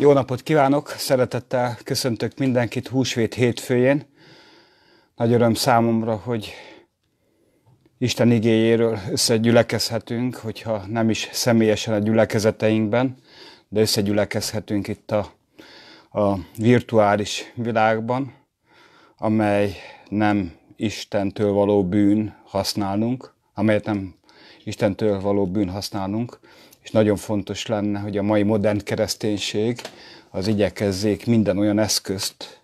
Jó napot kívánok, szeretettel köszöntök mindenkit húsvét hétfőjén. Nagy öröm számomra, hogy Isten igéjéről összegyülekezhetünk, hogyha nem is személyesen a gyülekezeteinkben, de összegyülekezhetünk itt a, a virtuális világban, amely nem Istentől való bűn használunk, amelyet nem Istentől való bűn használunk, és nagyon fontos lenne, hogy a mai modern kereszténység az igyekezzék minden olyan eszközt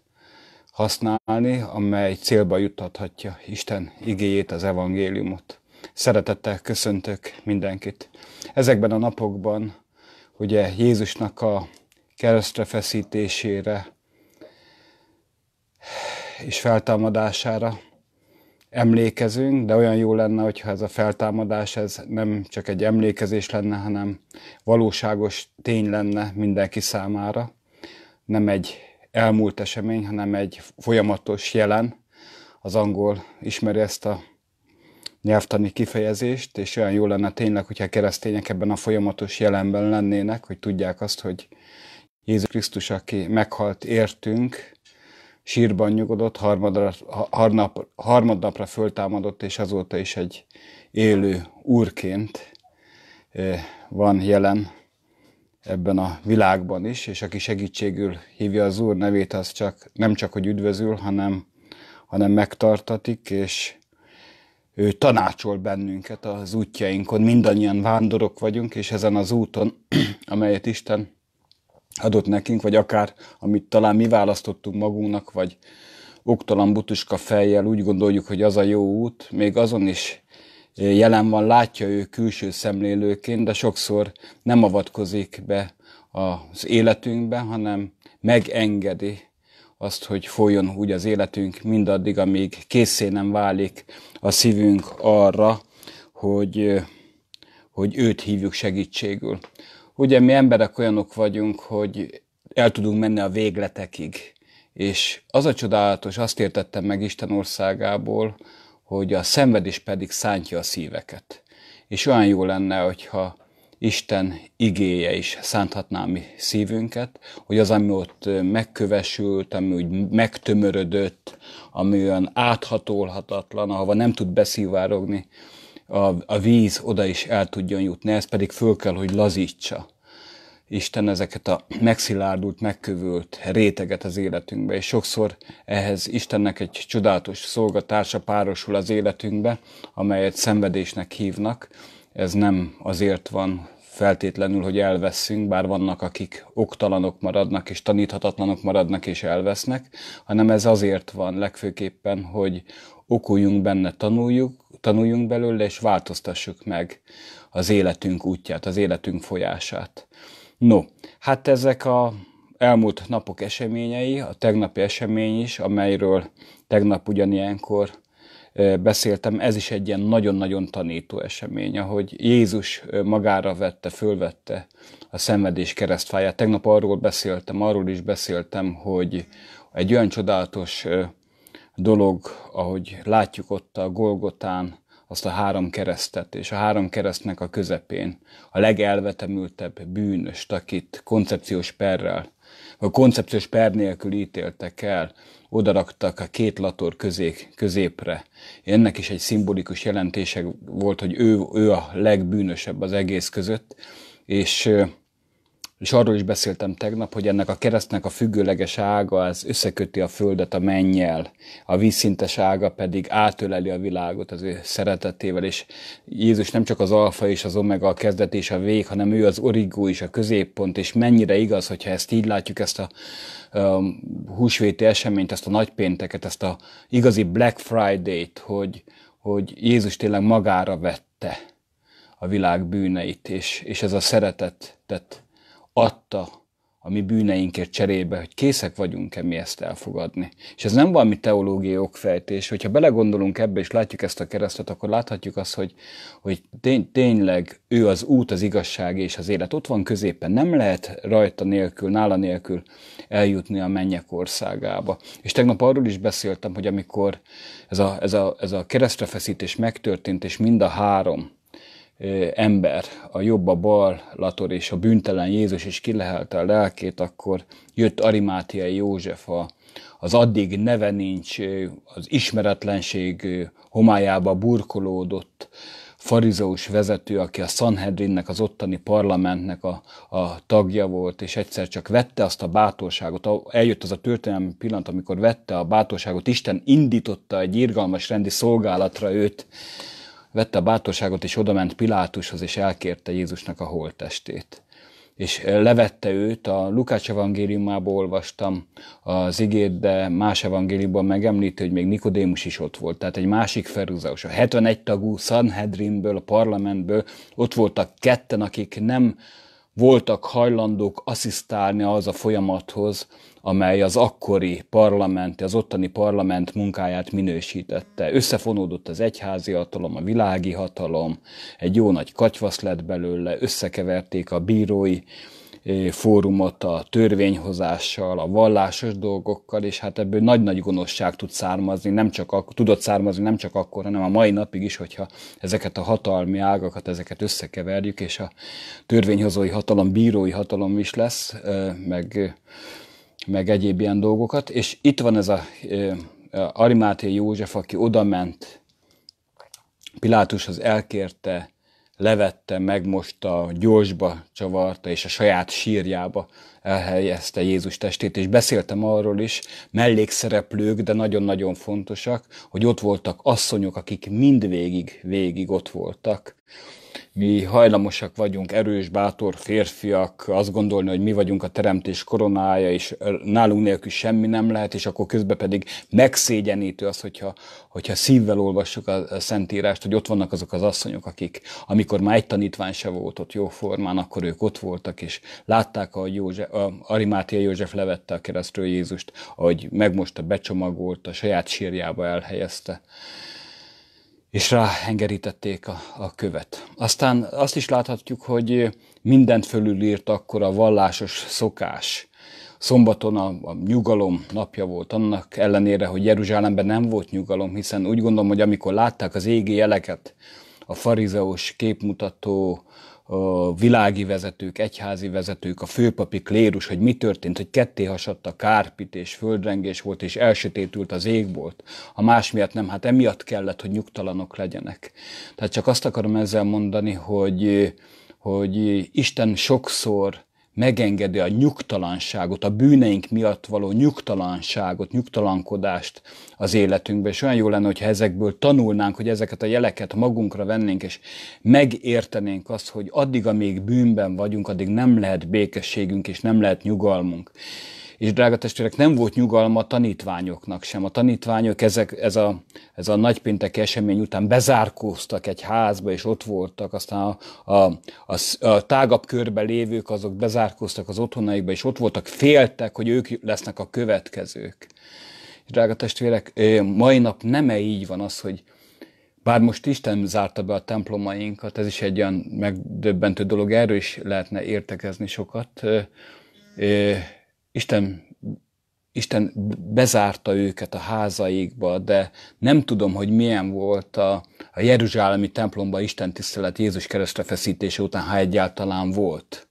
használni, amely célba juttathatja Isten igéjét, az evangéliumot. Szeretettel köszöntök mindenkit. Ezekben a napokban ugye Jézusnak a keresztre feszítésére és feltámadására emlékezünk, de olyan jó lenne, hogyha ez a feltámadás ez nem csak egy emlékezés lenne, hanem valóságos tény lenne mindenki számára. Nem egy elmúlt esemény, hanem egy folyamatos jelen. Az angol ismeri ezt a nyelvtani kifejezést, és olyan jó lenne tényleg, hogyha a keresztények ebben a folyamatos jelenben lennének, hogy tudják azt, hogy Jézus Krisztus, aki meghalt értünk, sírban nyugodott, harmadra, harnap, harmadnapra föltámadott, és azóta is egy élő úrként eh, van jelen ebben a világban is, és aki segítségül hívja az Úr nevét, az csak, nem csak, hogy üdvözül, hanem, hanem megtartatik, és ő tanácsol bennünket az útjainkon. Mindannyian vándorok vagyunk, és ezen az úton, amelyet Isten adott nekünk, vagy akár amit talán mi választottunk magunknak, vagy oktalan butuska fejjel úgy gondoljuk, hogy az a jó út, még azon is eh, jelen van, látja ő külső szemlélőként, de sokszor nem avatkozik be az életünkbe, hanem megengedi azt, hogy folyjon úgy az életünk mindaddig, amíg készé nem válik a szívünk arra, hogy, eh, hogy őt hívjuk segítségül ugye mi emberek olyanok vagyunk, hogy el tudunk menni a végletekig. És az a csodálatos, azt értettem meg Isten országából, hogy a szenvedés pedig szántja a szíveket. És olyan jó lenne, hogyha Isten igéje is szánthatná mi szívünket, hogy az, ami ott megkövesült, ami úgy megtömörödött, ami olyan áthatolhatatlan, ahova nem tud beszívárogni, a, a víz oda is el tudjon jutni, ez pedig föl kell, hogy lazítsa Isten ezeket a megszilárdult, megkövült réteget az életünkbe, és sokszor ehhez Istennek egy csodálatos szolgatása párosul az életünkbe, amelyet szenvedésnek hívnak. Ez nem azért van feltétlenül, hogy elveszünk, bár vannak, akik oktalanok maradnak, és taníthatatlanok maradnak, és elvesznek, hanem ez azért van legfőképpen, hogy, okuljunk benne, tanuljuk, tanuljunk belőle, és változtassuk meg az életünk útját, az életünk folyását. No, hát ezek a elmúlt napok eseményei, a tegnapi esemény is, amelyről tegnap ugyanilyenkor beszéltem, ez is egy ilyen nagyon-nagyon tanító esemény, ahogy Jézus magára vette, fölvette a szenvedés keresztfáját. Tegnap arról beszéltem, arról is beszéltem, hogy egy olyan csodálatos dolog, ahogy látjuk ott a Golgotán azt a három keresztet, és a három keresztnek a közepén a legelvetemültebb bűnös, akit koncepciós perrel, vagy koncepciós per nélkül ítéltek el, odaraktak a két lator közé, középre. Ennek is egy szimbolikus jelentése volt, hogy ő, ő a legbűnösebb az egész között, és és arról is beszéltem tegnap, hogy ennek a keresztnek a függőleges ága az összeköti a földet a mennyel, a vízszintes ága pedig átöleli a világot az ő szeretetével, és Jézus nem csak az alfa és az omega, a kezdet és a vég, hanem ő az origó és a középpont, és mennyire igaz, hogyha ezt így látjuk, ezt a um, húsvéti eseményt, ezt a nagypénteket, ezt a igazi Black Friday-t, hogy, hogy Jézus tényleg magára vette a világ bűneit, és, és ez a szeretet tett adta a mi bűneinkért cserébe, hogy készek vagyunk-e mi ezt elfogadni. És ez nem valami teológiai okfejtés, hogyha belegondolunk ebbe és látjuk ezt a keresztet, akkor láthatjuk azt, hogy, hogy tény, tényleg ő az út, az igazság és az élet. Ott van középen, nem lehet rajta nélkül, nála nélkül eljutni a mennyek országába. És tegnap arról is beszéltem, hogy amikor ez a, ez a, ez a keresztrefeszítés megtörtént, és mind a három ember, a jobb, a bal, Lator és a büntelen Jézus is kilehelte a lelkét, akkor jött Arimátiai József, a, az addig neve nincs, az ismeretlenség homályába burkolódott farizeus vezető, aki a Sanhedrinnek, az ottani parlamentnek a, a tagja volt, és egyszer csak vette azt a bátorságot, eljött az a történelmi pillanat, amikor vette a bátorságot, Isten indította egy irgalmas rendi szolgálatra őt, vette a bátorságot, és odament Pilátushoz, és elkérte Jézusnak a holttestét. És levette őt, a Lukács evangéliumából olvastam az igét, de más evangéliumban megemlíti, hogy még Nikodémus is ott volt, tehát egy másik feruzaus, A 71 tagú Sanhedrinből, a parlamentből ott voltak ketten, akik nem voltak hajlandók asszisztálni az a folyamathoz, amely az akkori parlament, az ottani parlament munkáját minősítette. Összefonódott az egyházi hatalom, a világi hatalom, egy jó nagy katyvasz lett belőle, összekeverték a bírói eh, fórumot a törvényhozással, a vallásos dolgokkal, és hát ebből nagy-nagy gonoszság tud származni, nem csak ak- tudott származni nem csak akkor, hanem a mai napig is, hogyha ezeket a hatalmi ágakat, ezeket összekeverjük, és a törvényhozói hatalom, bírói hatalom is lesz, eh, meg eh, meg egyéb ilyen dolgokat, és itt van ez a Arimáté József, aki odament Pilátushoz elkérte, levette, megmosta, gyorsba csavarta, és a saját sírjába elhelyezte Jézus testét, és beszéltem arról is, mellékszereplők, de nagyon-nagyon fontosak, hogy ott voltak asszonyok, akik mindvégig, végig ott voltak mi hajlamosak vagyunk, erős, bátor férfiak, azt gondolni, hogy mi vagyunk a teremtés koronája, és nálunk nélkül semmi nem lehet, és akkor közben pedig megszégyenítő az, hogyha, hogyha szívvel olvassuk a Szentírást, hogy ott vannak azok az asszonyok, akik, amikor már egy tanítvány se volt ott jó formán, akkor ők ott voltak, és látták, ahogy József, a Arimátia József levette a keresztről Jézust, ahogy megmosta, becsomagolta, saját sírjába elhelyezte és ráhengerítették a, a követ. Aztán azt is láthatjuk, hogy mindent fölülírt akkor a vallásos szokás. Szombaton a, a nyugalom napja volt, annak ellenére, hogy Jeruzsálemben nem volt nyugalom, hiszen úgy gondolom, hogy amikor látták az égi jeleket, a farizeus képmutató, a világi vezetők, egyházi vezetők, a főpapi klérus, hogy mi történt, hogy ketté hasadt a és földrengés volt, és elsötétült az égbolt. A más miatt nem, hát emiatt kellett, hogy nyugtalanok legyenek. Tehát csak azt akarom ezzel mondani, hogy, hogy Isten sokszor megengedi a nyugtalanságot, a bűneink miatt való nyugtalanságot, nyugtalankodást az életünkbe, és olyan jó lenne, hogyha ezekből tanulnánk, hogy ezeket a jeleket magunkra vennénk, és megértenénk azt, hogy addig, amíg bűnben vagyunk, addig nem lehet békességünk, és nem lehet nyugalmunk és drága testvérek, nem volt nyugalma a tanítványoknak sem. A tanítványok ezek, ez, a, ez a nagypénteki esemény után bezárkóztak egy házba, és ott voltak, aztán a, a, a, a tágabb körbe lévők azok bezárkóztak az otthonaikba, és ott voltak, féltek, hogy ők lesznek a következők. És drága testvérek, mai nap nem -e így van az, hogy bár most Isten zárta be a templomainkat, ez is egy olyan megdöbbentő dolog, erről is lehetne értekezni sokat, Isten, Isten bezárta őket a házaikba, de nem tudom, hogy milyen volt a, a Jeruzsálemi templomba Isten tisztelet Jézus keresztre feszítése után, ha egyáltalán volt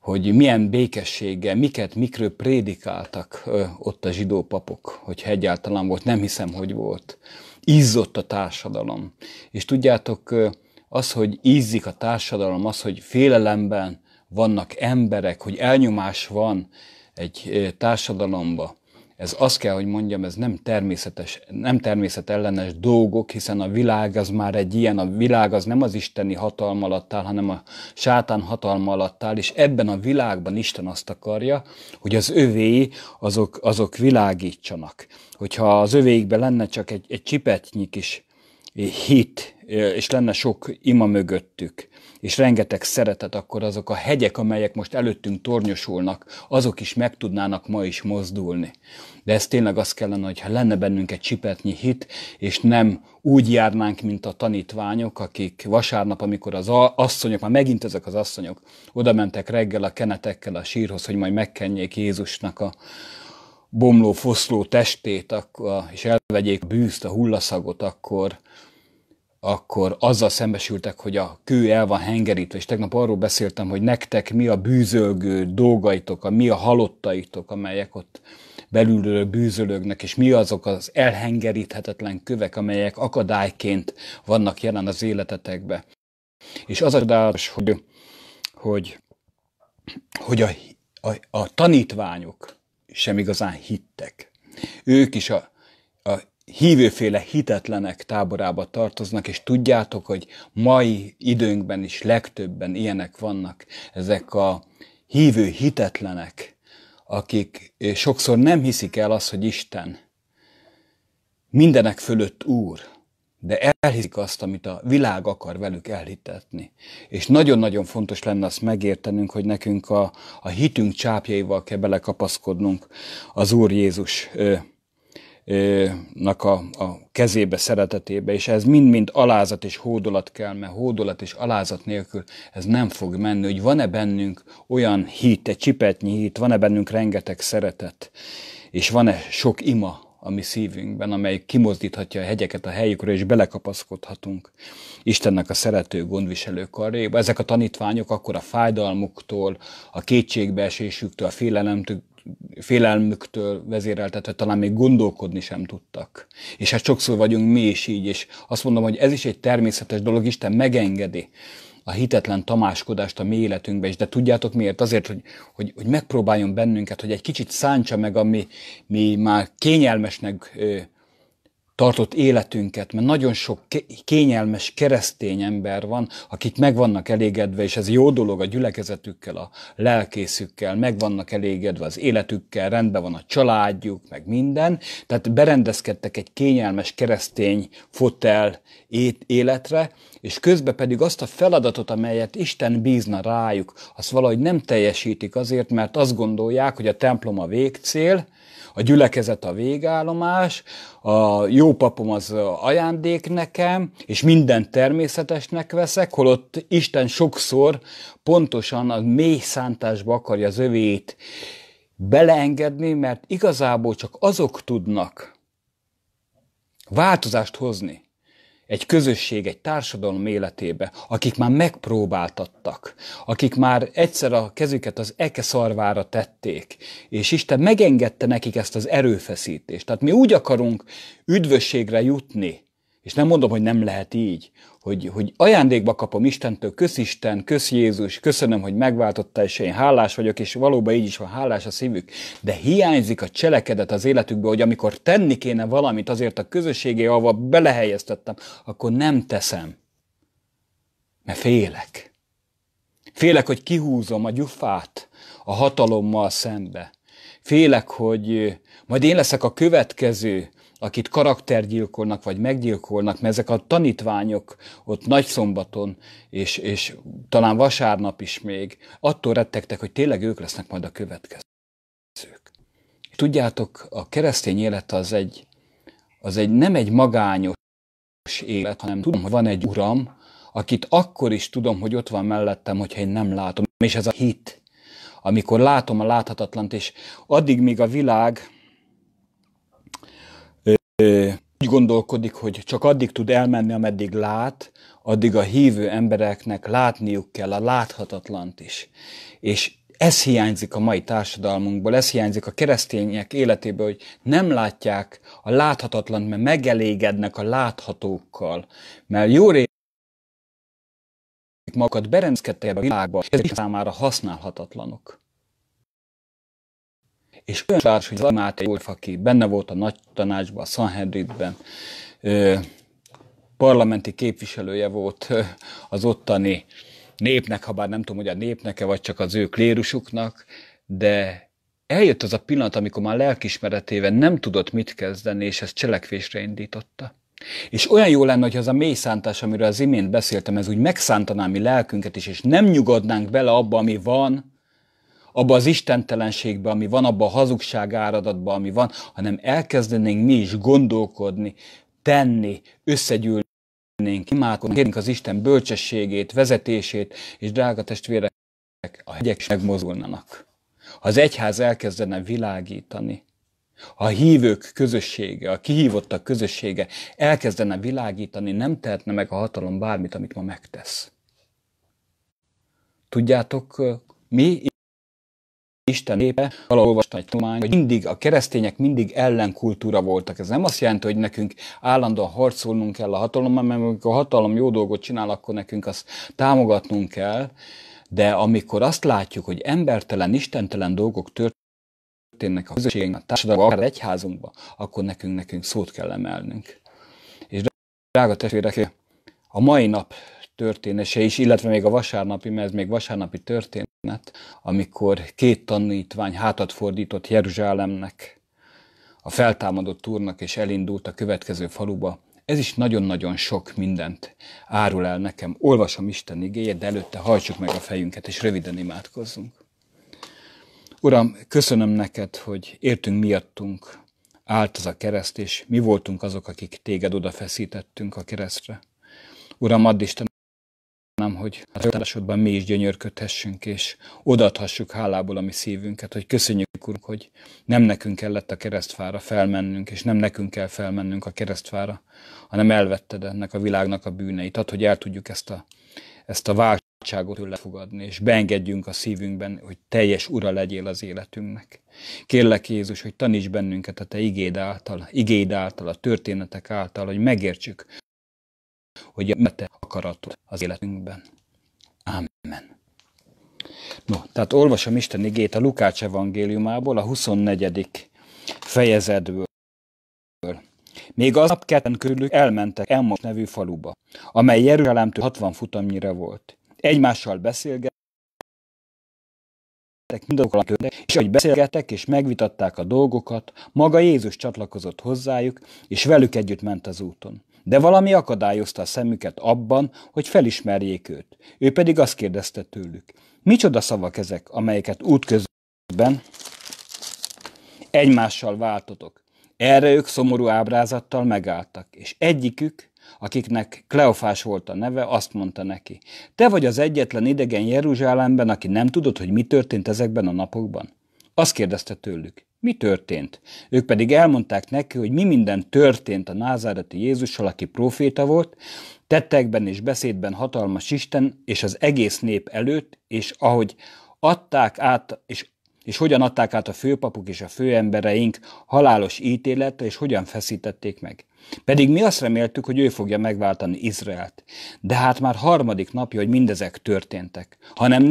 hogy milyen békességgel, miket, mikről prédikáltak ö, ott a zsidó papok, hogyha egyáltalán volt, nem hiszem, hogy volt. Ízott a társadalom. És tudjátok, az, hogy ízzik a társadalom, az, hogy félelemben vannak emberek, hogy elnyomás van, egy társadalomba, ez azt kell, hogy mondjam, ez nem, természetes, nem természetellenes dolgok, hiszen a világ az már egy ilyen, a világ az nem az isteni hatalma alatt áll, hanem a sátán hatalma alatt áll, és ebben a világban Isten azt akarja, hogy az övéi azok, azok világítsanak. Hogyha az övéikben lenne csak egy, egy csipetnyi kis hit, és lenne sok ima mögöttük, és rengeteg szeretet, akkor azok a hegyek, amelyek most előttünk tornyosulnak, azok is meg tudnának ma is mozdulni. De ez tényleg az kellene, hogyha lenne bennünk egy csipetnyi hit, és nem úgy járnánk, mint a tanítványok, akik vasárnap, amikor az asszonyok, már megint ezek az asszonyok, oda mentek reggel a kenetekkel a sírhoz, hogy majd megkenjék Jézusnak a, bomló foszló testét, és elvegyék a bűzt, a hullaszagot, akkor akkor azzal szembesültek, hogy a kő el van hengerítve, és tegnap arról beszéltem, hogy nektek mi a bűzölgő dolgaitok, a mi a halottaitok, amelyek ott belülről bűzölögnek, és mi azok az elhengeríthetetlen kövek, amelyek akadályként vannak jelen az életetekbe. És az a csodálás, hogy, hogy, hogy a, a, a tanítványok sem igazán hittek. Ők is a, a hívőféle hitetlenek táborába tartoznak, és tudjátok, hogy mai időnkben is legtöbben ilyenek vannak, ezek a hívő hitetlenek, akik sokszor nem hiszik el azt, hogy Isten mindenek fölött Úr, de elhiszik azt, amit a világ akar velük elhitetni. És nagyon-nagyon fontos lenne azt megértenünk, hogy nekünk a, a hitünk csápjaival kell belekapaszkodnunk az Úr Jézus ö, a, a kezébe, szeretetébe, és ez mind-mind alázat és hódolat kell, mert hódolat és alázat nélkül ez nem fog menni, hogy van-e bennünk olyan hit, egy csipetnyi hit, van-e bennünk rengeteg szeretet, és van-e sok ima a mi szívünkben, amely kimozdíthatja a hegyeket a helyükre, és belekapaszkodhatunk Istennek a szerető gondviselő karéba. Ezek a tanítványok akkor a fájdalmuktól, a kétségbeesésüktől, a félelemtől félelmüktől vezéreltetve talán még gondolkodni sem tudtak. És hát sokszor vagyunk mi is így, és azt mondom, hogy ez is egy természetes dolog, Isten megengedi a hitetlen tamáskodást a mi életünkbe is. De tudjátok miért? Azért, hogy, hogy, hogy megpróbáljon bennünket, hogy egy kicsit szántsa meg ami mi, mi már kényelmesnek tartott életünket, mert nagyon sok kényelmes keresztény ember van, akik meg vannak elégedve, és ez jó dolog a gyülekezetükkel, a lelkészükkel, meg vannak elégedve az életükkel, rendben van a családjuk, meg minden, tehát berendezkedtek egy kényelmes keresztény fotel életre, és közben pedig azt a feladatot, amelyet Isten bízna rájuk, azt valahogy nem teljesítik azért, mert azt gondolják, hogy a templom a végcél, a gyülekezet a végállomás, a jó papom az ajándék nekem, és minden természetesnek veszek, holott Isten sokszor pontosan a mély szántásba akarja az övét beleengedni, mert igazából csak azok tudnak változást hozni, egy közösség, egy társadalom életébe, akik már megpróbáltattak, akik már egyszer a kezüket az eke szarvára tették, és Isten megengedte nekik ezt az erőfeszítést. Tehát mi úgy akarunk üdvösségre jutni, és nem mondom, hogy nem lehet így, hogy, hogy ajándékba kapom Istentől, kösz Isten, kösz Jézus, köszönöm, hogy megváltottál, és én hálás vagyok, és valóban így is van, hálás a szívük, de hiányzik a cselekedet az életükbe, hogy amikor tenni kéne valamit azért a közösségé, ahova belehelyeztettem, akkor nem teszem, mert félek. Félek, hogy kihúzom a gyufát a hatalommal szembe. Félek, hogy majd én leszek a következő, akit karaktergyilkolnak, vagy meggyilkolnak, mert ezek a tanítványok ott szombaton, és, és talán vasárnap is még, attól rettegtek, hogy tényleg ők lesznek majd a következők. Tudjátok, a keresztény élet az egy, az egy nem egy magányos élet, hanem tudom, hogy van egy uram, akit akkor is tudom, hogy ott van mellettem, hogyha én nem látom. És ez a hit, amikor látom a láthatatlant, és addig, míg a világ úgy gondolkodik, hogy csak addig tud elmenni, ameddig lát, addig a hívő embereknek látniuk kell a láthatatlant is. És ez hiányzik a mai társadalmunkból, ez hiányzik a keresztények életéből, hogy nem látják a láthatatlant, mert megelégednek a láthatókkal. Mert jó rész magukat berendezkedtek a világba, és ezek számára használhatatlanok és olyan srác, hogy Máté József, aki benne volt a nagy tanácsban, a Sanhedritben, parlamenti képviselője volt az ottani népnek, ha bár nem tudom, hogy a népnek-e, vagy csak az ő klérusuknak, de eljött az a pillanat, amikor már lelkismeretében nem tudott mit kezdeni, és ezt cselekvésre indította. És olyan jó lenne, hogy az a mély szántás, amiről az imént beszéltem, ez úgy megszántaná mi lelkünket is, és nem nyugodnánk bele abba, ami van, abba az istentelenségbe, ami van, abba a hazugság áradatba, ami van, hanem elkezdenénk mi is gondolkodni, tenni, összegyűlnénk, imádkodni, kérnénk az Isten bölcsességét, vezetését, és drága testvérek, a hegyek is megmozulnának. Ha az egyház elkezdene világítani, ha a hívők közössége, a kihívottak közössége elkezdene világítani, nem tehetne meg a hatalom bármit, amit ma megtesz. Tudjátok, mi Isten népe, valahol olvastam egy tudomány, hogy mindig a keresztények mindig ellenkultúra voltak. Ez nem azt jelenti, hogy nekünk állandóan harcolnunk kell a hatalommal, mert amikor a hatalom jó dolgot csinál, akkor nekünk azt támogatnunk kell, de amikor azt látjuk, hogy embertelen, istentelen dolgok történnek a közösségünkben, a társadalomban, akár egyházunkban, akkor nekünk, nekünk szót kell emelnünk. És drága testvérek, a mai nap történese is, illetve még a vasárnapi, mert ez még vasárnapi történet, amikor két tanítvány hátat fordított Jeruzsálemnek, a feltámadott úrnak, és elindult a következő faluba. Ez is nagyon-nagyon sok mindent árul el nekem. Olvasom Isten igéjét, de előtte hajtsuk meg a fejünket, és röviden imádkozzunk. Uram, köszönöm neked, hogy értünk miattunk állt az a kereszt, és mi voltunk azok, akik téged odafeszítettünk a keresztre. Uram, add Isten nem hogy a társadban mi is gyönyörködhessünk, és odaadhassuk hálából a mi szívünket, hogy köszönjük, Urunk, hogy nem nekünk kellett a keresztfára felmennünk, és nem nekünk kell felmennünk a keresztfára, hanem elvetted ennek a világnak a bűneit, ad, hogy el tudjuk ezt a, ezt a váltságot tőle fogadni, és beengedjünk a szívünkben, hogy teljes ura legyél az életünknek. Kérlek Jézus, hogy taníts bennünket a Te igéd által, igéd által, a történetek által, hogy megértsük, hogy a te akaratod az életünkben. Amen. No, tehát olvasom Isten igét a Lukács evangéliumából, a 24. fejezetből. Még az nap ketten körülük elmentek Elmos nevű faluba, amely Jeruzsálemtől 60 futamnyira volt. Egymással beszélgettek, mindazokon és ahogy beszélgettek és megvitatták a dolgokat, maga Jézus csatlakozott hozzájuk, és velük együtt ment az úton. De valami akadályozta a szemüket abban, hogy felismerjék őt. Ő pedig azt kérdezte tőlük. Micsoda szavak ezek, amelyeket útközben egymással váltotok? Erre ők szomorú ábrázattal megálltak, és egyikük, akiknek Kleofás volt a neve, azt mondta neki, te vagy az egyetlen idegen Jeruzsálemben, aki nem tudod, hogy mi történt ezekben a napokban. Azt kérdezte tőlük, mi történt? Ők pedig elmondták neki, hogy mi minden történt a názáreti Jézussal, aki proféta volt, tettekben és beszédben hatalmas Isten és az egész nép előtt, és ahogy adták át, és, és hogyan adták át a főpapuk és a főembereink halálos ítéletre, és hogyan feszítették meg. Pedig mi azt reméltük, hogy ő fogja megváltani Izraelt. De hát már harmadik napja, hogy mindezek történtek, hanem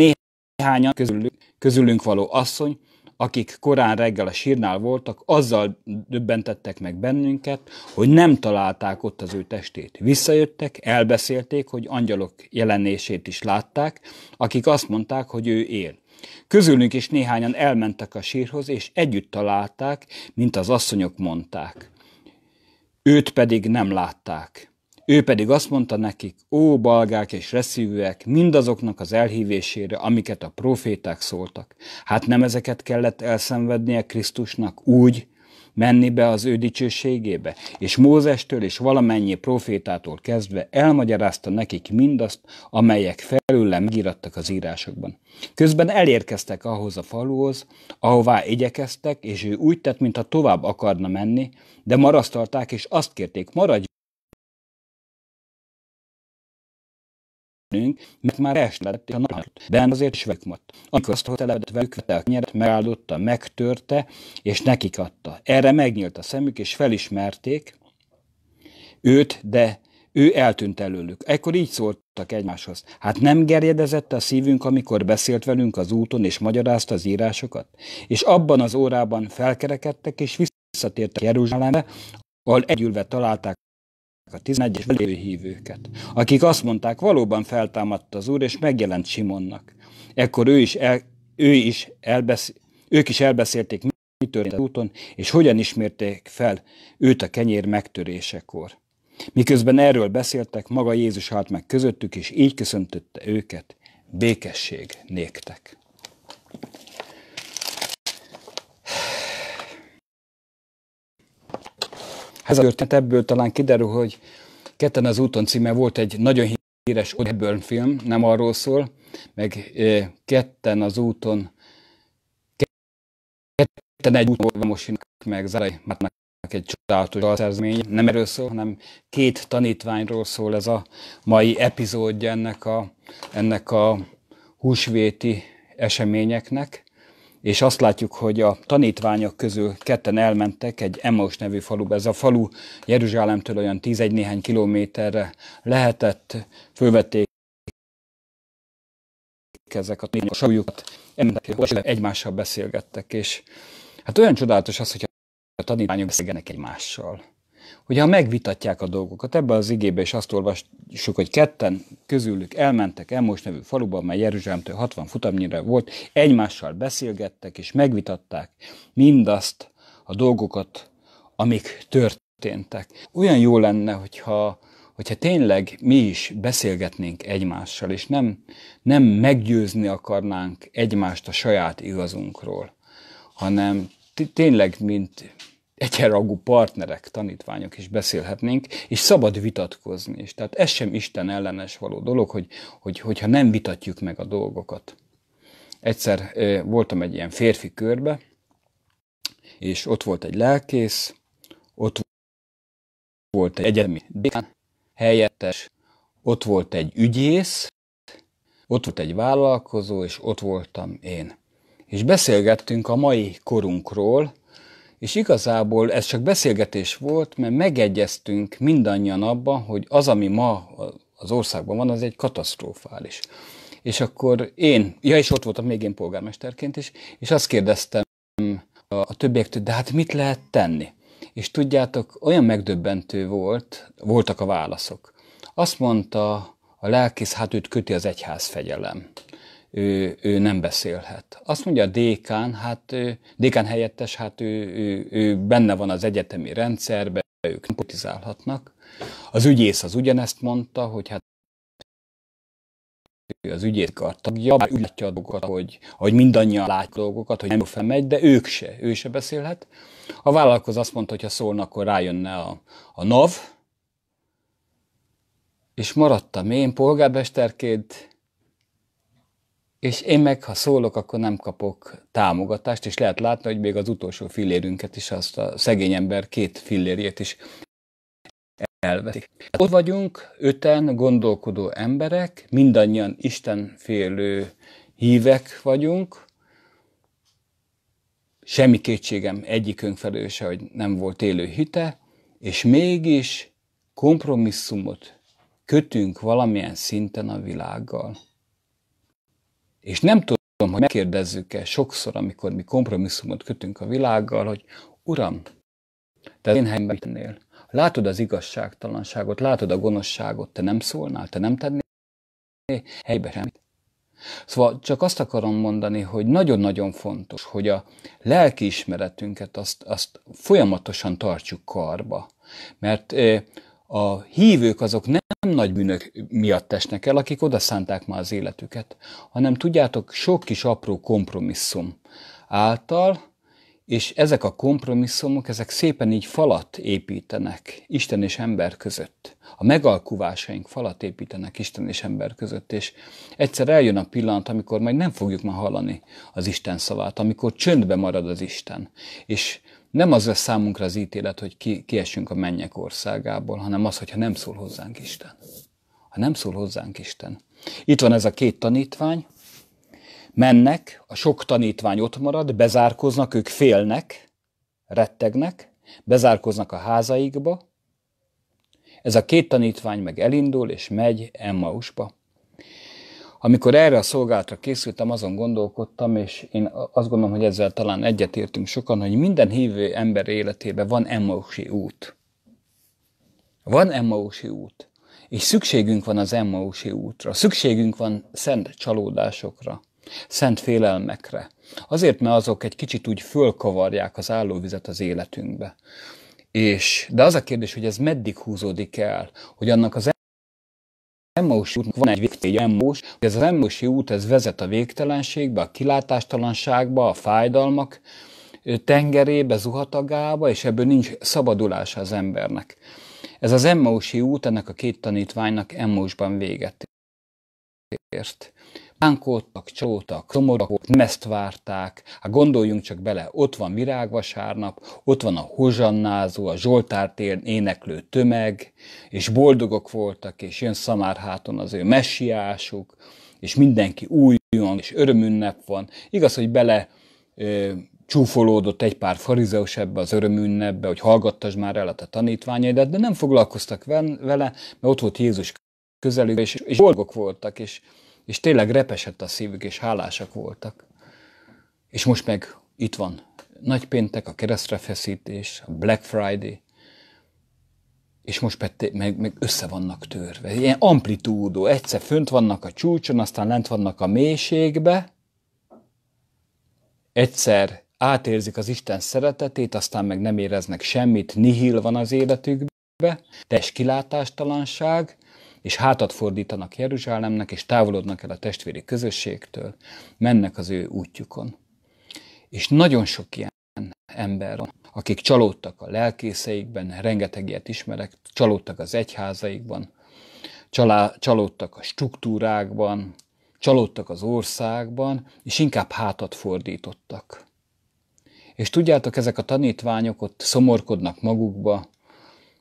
néhányan közülünk, közülünk való asszony, akik korán reggel a sírnál voltak, azzal döbbentettek meg bennünket, hogy nem találták ott az ő testét. Visszajöttek, elbeszélték, hogy angyalok jelenését is látták, akik azt mondták, hogy ő él. Közülünk is néhányan elmentek a sírhoz, és együtt találták, mint az asszonyok mondták. Őt pedig nem látták. Ő pedig azt mondta nekik, ó balgák és reszívűek, mindazoknak az elhívésére, amiket a proféták szóltak. Hát nem ezeket kellett elszenvednie Krisztusnak úgy, menni be az ő dicsőségébe, és Mózestől és valamennyi profétától kezdve elmagyarázta nekik mindazt, amelyek felőle megírattak az írásokban. Közben elérkeztek ahhoz a faluhoz, ahová igyekeztek, és ő úgy tett, mintha tovább akarna menni, de marasztalták, és azt kérték, maradj nőnk, mert már elsnevették a nagyot, de hát azért is mondta. Amikor azt hotelet velük, a nyert, megáldotta, megtörte, és nekik adta. Erre megnyílt a szemük, és felismerték őt, de ő eltűnt előlük. Ekkor így szóltak egymáshoz. Hát nem gerjedezett a szívünk, amikor beszélt velünk az úton, és magyarázta az írásokat? És abban az órában felkerekedtek, és visszatértek Jeruzsálembe, ahol együlve találták a 11-es belévő hívőket, akik azt mondták, valóban feltámadt az Úr, és megjelent Simonnak. Ekkor ő is, el, ő is elbesz, ők is elbeszélték, mi történt az úton, és hogyan ismerték fel őt a kenyér megtörésekor. Miközben erről beszéltek, maga Jézus állt meg közöttük, és így köszöntötte őket, békesség néktek. ez a történet. Hát ebből talán kiderül, hogy Ketten az úton címe volt egy nagyon híres Hepburn film, nem arról szól, meg Ketten az úton Ketten egy úton mosinak meg Zárai Mátnak egy csodálatos dalszerzmény. Nem erről szól, hanem két tanítványról szól ez a mai epizódja ennek a, ennek a húsvéti eseményeknek és azt látjuk, hogy a tanítványok közül ketten elmentek egy Emmaus nevű faluba. Ez a falu Jeruzsálemtől olyan 11 néhány kilométerre lehetett, fölvették ezek a tanítványokat, a egymással beszélgettek, és hát olyan csodálatos az, hogy a tanítványok beszélgenek egymással hogyha megvitatják a dolgokat, ebben az igében is azt olvassuk, hogy ketten közülük elmentek Emmós nevű faluban, mely Jeruzsálemtől 60 futamnyira volt, egymással beszélgettek és megvitatták mindazt a dolgokat, amik történtek. Olyan jó lenne, hogyha hogyha tényleg mi is beszélgetnénk egymással, és nem, nem meggyőzni akarnánk egymást a saját igazunkról, hanem tényleg, mint, egyenragú partnerek, tanítványok is beszélhetnénk, és szabad vitatkozni is. Tehát ez sem Isten ellenes való dolog, hogy, hogy, hogyha nem vitatjuk meg a dolgokat. Egyszer voltam egy ilyen férfi körbe, és ott volt egy lelkész, ott volt egy egyetemi dekán, helyettes, ott volt egy ügyész, ott volt egy vállalkozó, és ott voltam én. És beszélgettünk a mai korunkról, és igazából ez csak beszélgetés volt, mert megegyeztünk mindannyian abban, hogy az, ami ma az országban van, az egy katasztrofális. És akkor én, ja, és ott voltam még én polgármesterként is, és azt kérdeztem a, a többiektől, de hát mit lehet tenni? És tudjátok, olyan megdöbbentő volt, voltak a válaszok. Azt mondta a lelkész, hát őt köti az egyház fegyelem ő, ő nem beszélhet. Azt mondja a dékán, hát dékán helyettes, hát ő, ő, ő benne van az egyetemi rendszerben, ők nem politizálhatnak. Az ügyész az ugyanezt mondta, hogy hát az ügyészkar tagja, bár úgy látja a dolgokat, hogy, hogy mindannyian látja a dolgokat, hogy nem felmegy, de ők se, ő se beszélhet. A vállalkoz azt mondta, hogy ha szólna, akkor rájönne a, a NAV, és maradtam én polgármesterként, és én meg, ha szólok, akkor nem kapok támogatást, és lehet látni, hogy még az utolsó fillérünket is, azt a szegény ember két fillérjét is elveszik. Ott vagyunk, öten gondolkodó emberek, mindannyian istenfélő hívek vagyunk, semmi kétségem egyikünk felől hogy nem volt élő hite, és mégis kompromisszumot kötünk valamilyen szinten a világgal. És nem tudom, hogy megkérdezzük-e sokszor, amikor mi kompromisszumot kötünk a világgal, hogy Uram, te én helyemben tennél. Látod az igazságtalanságot, látod a gonoszságot, te nem szólnál, te nem tennél helybe semmit. Szóval csak azt akarom mondani, hogy nagyon-nagyon fontos, hogy a lelkiismeretünket azt, azt folyamatosan tartsuk karba. Mert eh, a hívők azok nem nagy bűnök miatt esnek el, akik oda szánták már az életüket, hanem tudjátok, sok kis apró kompromisszum által, és ezek a kompromisszumok, ezek szépen így falat építenek Isten és ember között. A megalkuvásaink falat építenek Isten és ember között, és egyszer eljön a pillanat, amikor majd nem fogjuk már hallani az Isten szavát, amikor csöndbe marad az Isten, és nem az lesz számunkra az ítélet, hogy ki, kiesünk a mennyek országából, hanem az, hogyha nem szól hozzánk Isten. Ha nem szól hozzánk Isten. Itt van ez a két tanítvány, mennek, a sok tanítvány ott marad, bezárkoznak, ők félnek, rettegnek, bezárkoznak a házaikba, ez a két tanítvány meg elindul és megy Emmausba. Amikor erre a szolgálatra készültem, azon gondolkodtam, és én azt gondolom, hogy ezzel talán egyetértünk sokan, hogy minden hívő ember életében van emmausi út. Van emmausi út. És szükségünk van az emmausi útra. Szükségünk van szent csalódásokra, szent félelmekre. Azért, mert azok egy kicsit úgy fölkavarják az állóvizet az életünkbe. És, de az a kérdés, hogy ez meddig húzódik el, hogy annak az Emmaus út van egy végtég Emmaus, hogy ez az Emmausi út ez vezet a végtelenségbe, a kilátástalanságba, a fájdalmak tengerébe, zuhatagába, és ebből nincs szabadulása az embernek. Ez az Emmausi út ennek a két tanítványnak Emmausban véget ért. Ánkoltak, csótak, szomorúak, nem ezt várták. Hát gondoljunk csak bele, ott van virágvasárnap, ott van a hozsannázó, a Zsoltárt éneklő tömeg, és boldogok voltak, és jön Szamárháton az ő messiásuk, és mindenki újjon, és örömünnep van. Igaz, hogy bele ö, csúfolódott egy pár farizeus ebbe az örömünnepbe, hogy hallgattas már el a te tanítványaidat, de nem foglalkoztak vele, mert ott volt Jézus közelük és, és boldogok voltak, és és tényleg repesett a szívük, és hálásak voltak. És most meg itt van nagypéntek, a keresztrefeszítés, a Black Friday, és most pedig meg, meg össze vannak törve. Ilyen amplitúdó, egyszer fönt vannak a csúcson, aztán lent vannak a mélységbe, egyszer átérzik az Isten szeretetét, aztán meg nem éreznek semmit, nihil van az életükbe, teljes kilátástalanság, és hátat fordítanak Jeruzsálemnek, és távolodnak el a testvéri közösségtől, mennek az ő útjukon. És nagyon sok ilyen ember van, akik csalódtak a lelkészeikben, rengeteg ilyet ismerek, csalódtak az egyházaikban, csalá, csalódtak a struktúrákban, csalódtak az országban, és inkább hátat fordítottak. És tudjátok, ezek a tanítványok ott szomorkodnak magukba,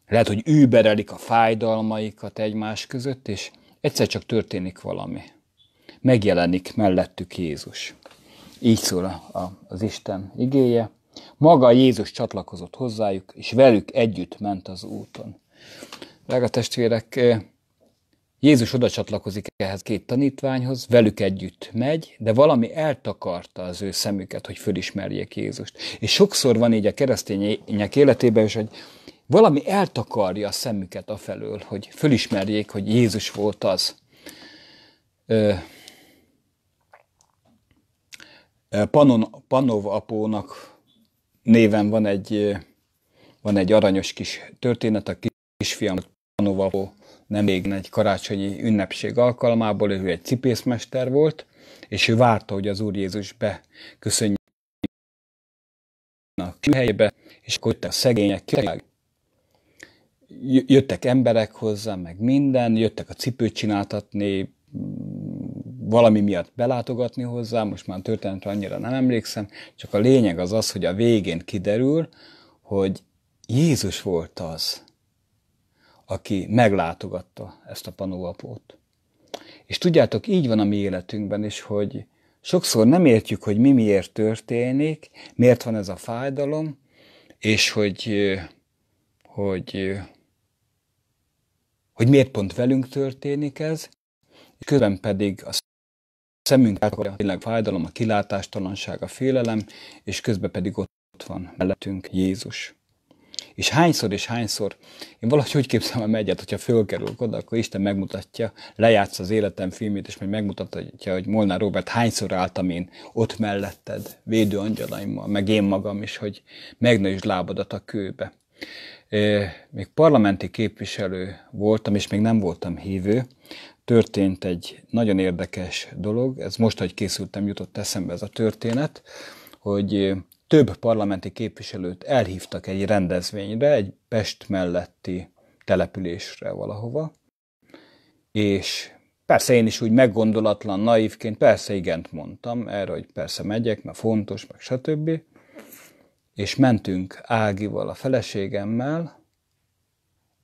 lehet, hogy überelik a fájdalmaikat egymás között, és egyszer csak történik valami. Megjelenik mellettük Jézus. Így szól a, az Isten igéje. Maga Jézus csatlakozott hozzájuk, és velük együtt ment az úton. Drága testvérek, eh, Jézus oda csatlakozik ehhez két tanítványhoz, velük együtt megy, de valami eltakarta az ő szemüket, hogy fölismerjék Jézust. És sokszor van így a keresztények életében is, hogy valami eltakarja a szemüket afelől, hogy fölismerjék, hogy Jézus volt az. Panon, Panov apónak néven van egy, van egy aranyos kis történet, a kisfiam Panov apó nem még egy karácsonyi ünnepség alkalmából, ő egy cipészmester volt, és ő várta, hogy az Úr Jézus beköszönjön a helyébe, és akkor a szegények király, jöttek emberek hozzá, meg minden, jöttek a cipőt csináltatni, mm, valami miatt belátogatni hozzá, most már történetre annyira nem emlékszem, csak a lényeg az az, hogy a végén kiderül, hogy Jézus volt az, aki meglátogatta ezt a panóapót. És tudjátok, így van a mi életünkben is, hogy sokszor nem értjük, hogy mi miért történik, miért van ez a fájdalom, és hogy, hogy hogy miért pont velünk történik ez, és közben pedig a szemünk a fájdalom, a kilátástalanság, a félelem, és közben pedig ott van mellettünk Jézus. És hányszor és hányszor, én valahogy úgy képzelem a megyet, hát, hogyha fölkerülök oda, akkor Isten megmutatja, lejátsz az életem filmét, és majd megmutatja, hogy Molnár Robert hányszor álltam én ott melletted, védő angyalaimmal, meg én magam is, hogy megnősd lábadat a kőbe még parlamenti képviselő voltam, és még nem voltam hívő, történt egy nagyon érdekes dolog, ez most, hogy készültem, jutott eszembe ez a történet, hogy több parlamenti képviselőt elhívtak egy rendezvényre, egy Pest melletti településre valahova, és persze én is úgy meggondolatlan, naívként, persze igent mondtam erre, hogy persze megyek, mert fontos, meg stb és mentünk Ágival, a feleségemmel,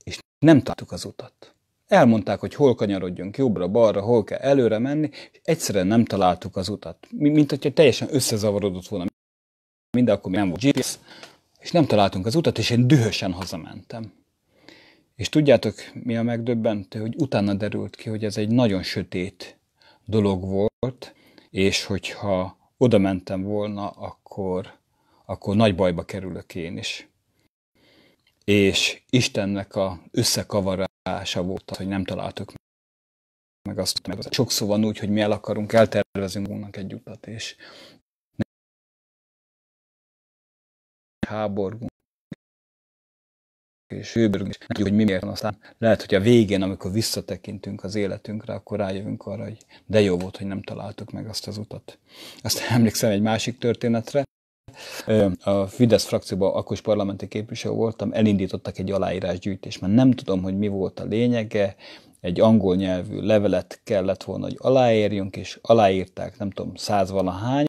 és nem találtuk az utat. Elmondták, hogy hol kanyarodjunk jobbra-balra, hol kell előre menni, és egyszerűen nem találtuk az utat. Mint hogyha teljesen összezavarodott volna minden, akkor nem volt GPS, és nem találtunk az utat, és én dühösen hazamentem. És tudjátok, mi a megdöbbentő, hogy utána derült ki, hogy ez egy nagyon sötét dolog volt, és hogyha oda mentem volna, akkor akkor nagy bajba kerülök én is. És Istennek a összekavarása volt, hogy nem találtok meg azt, meg sokszor van úgy, hogy mi el akarunk, eltervezünk magunknak egy utat, és háborgunk, és hőbörgünk, és tudjuk, hogy mi miért van. Aztán lehet, hogy a végén, amikor visszatekintünk az életünkre, akkor rájövünk arra, hogy de jó volt, hogy nem találtuk meg azt az utat. Aztán emlékszem egy másik történetre, a Fidesz frakcióban akkor is parlamenti képviselő voltam, elindítottak egy aláírásgyűjtést, mert nem tudom, hogy mi volt a lényege, egy angol nyelvű levelet kellett volna, hogy aláírjunk, és aláírták, nem tudom, százvalahány,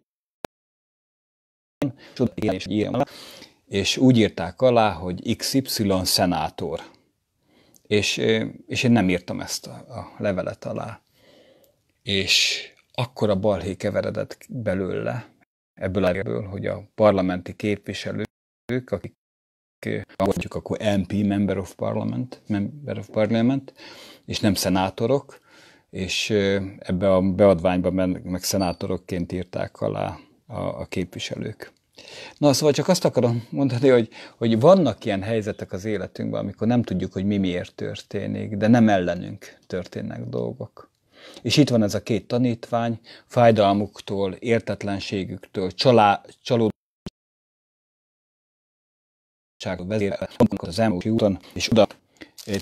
és alá, és úgy írták alá, hogy XY szenátor. És, és én nem írtam ezt a, a levelet alá. És akkor a balhé keveredett belőle, ebből a ebből, hogy a parlamenti képviselők, akik mondjuk akkor MP, Member of Parliament, Member of Parliament, és nem szenátorok, és ebbe a beadványban meg, meg szenátorokként írták alá a, a képviselők. Na, szóval csak azt akarom mondani, hogy, hogy vannak ilyen helyzetek az életünkben, amikor nem tudjuk, hogy mi miért történik, de nem ellenünk történnek dolgok. És itt van ez a két tanítvány, fájdalmuktól, értetlenségüktől, csalá, csalódás vezére az elmúlt úton, és oda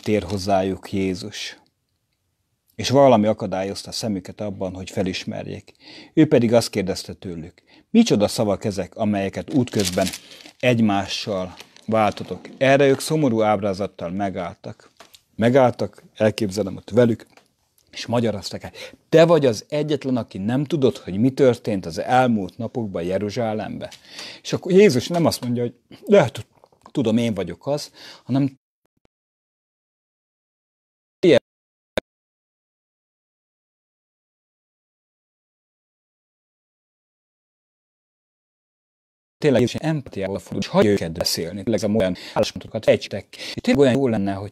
tér hozzájuk Jézus. És valami akadályozta szemüket abban, hogy felismerjék. Ő pedig azt kérdezte tőlük, micsoda szavak ezek, amelyeket útközben egymással váltatok. Erre ők szomorú ábrázattal megálltak. Megálltak, elképzelem ott velük, és magyarázták el. Te vagy az egyetlen, aki nem tudod, hogy mi történt az elmúlt napokban Jeruzsálembe. És akkor Jézus nem azt mondja, hogy lehet, tudom, én vagyok az, hanem tényleg is empatiával fordul, és hagyja őket beszélni, tényleg ez olyan álláspontokat egysetek. Tényleg olyan jó lenne, hogy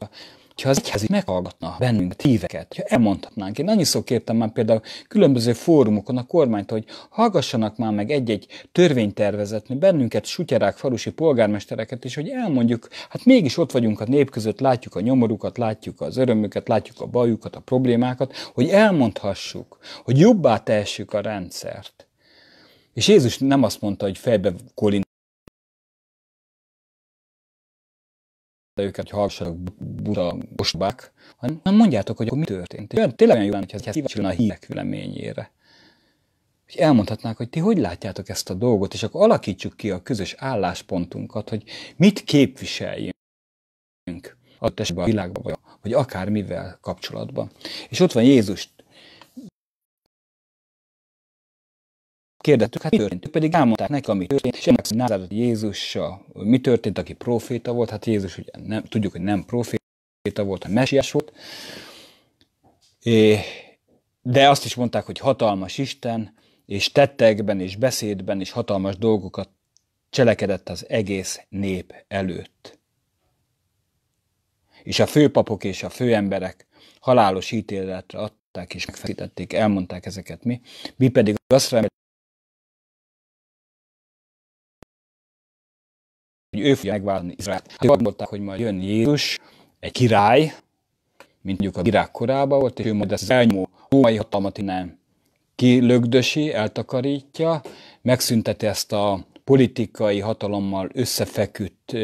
hogyha az egyház meghallgatna bennünk tíveket, ha elmondhatnánk. Én annyiszor kértem már például különböző fórumokon a kormányt, hogy hallgassanak már meg egy-egy törvénytervezetni bennünket, sutyerák, falusi polgármestereket, és hogy elmondjuk, hát mégis ott vagyunk a nép között, látjuk a nyomorukat, látjuk az örömüket, látjuk a bajukat, a problémákat, hogy elmondhassuk, hogy jobbá tehessük a rendszert. És Jézus nem azt mondta, hogy fejbe kolin. őket, hogy harsanak buta ostobák, hanem mondjátok, hogy mi történt. És tényleg olyan jó lenne, hogyha kíváncsi a hírek véleményére. Hogy elmondhatnák, hogy ti hogy látjátok ezt a dolgot, és akkor alakítsuk ki a közös álláspontunkat, hogy mit képviseljünk a testben, a világban, vagy akármivel kapcsolatban. És ott van Jézus Kérdettük, hát mi történt, pedig elmondták neki, ami történt, és emlékszem Názárati Jézussal, mi történt, aki proféta volt, hát Jézus ugye nem, tudjuk, hogy nem proféta volt, hanem mesiás volt, é, de azt is mondták, hogy hatalmas Isten, és tettekben és beszédben és hatalmas dolgokat cselekedett az egész nép előtt. És a főpapok és a főemberek halálos ítéletre adták és megfeszítették, elmondták ezeket mi. Mi pedig azt remélt, ő fogja megválni Izraelt. Hát mondták, hogy majd jön Jézus, egy király, mint mondjuk a virág korában volt, és ő majd ezt az elnyomó római hatalmat innen kilögdösi, eltakarítja, megszünteti ezt a politikai hatalommal összefeküdt,